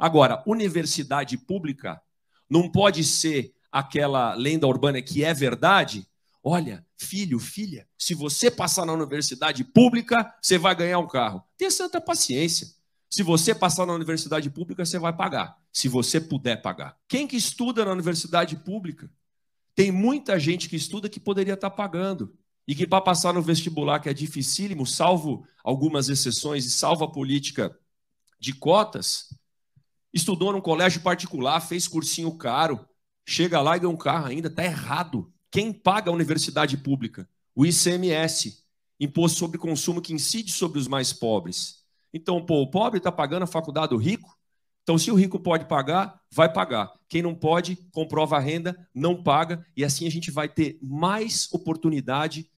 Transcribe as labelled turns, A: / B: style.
A: Agora, universidade pública não pode ser aquela lenda urbana que é verdade. Olha, filho, filha, se você passar na universidade pública, você vai ganhar um carro. Tenha santa paciência. Se você passar na universidade pública, você vai pagar, se você puder pagar. Quem que estuda na universidade pública? Tem muita gente que estuda que poderia estar pagando. E que para passar no vestibular, que é dificílimo, salvo algumas exceções e salvo a política de cotas, estudou num colégio particular, fez cursinho caro, chega lá e ganha um carro ainda, está errado. Quem paga a universidade pública? O ICMS, Imposto sobre Consumo que incide sobre os mais pobres. Então, pô, o pobre está pagando a faculdade do rico? Então, se o rico pode pagar, vai pagar. Quem não pode, comprova a renda, não paga, e assim a gente vai ter mais oportunidade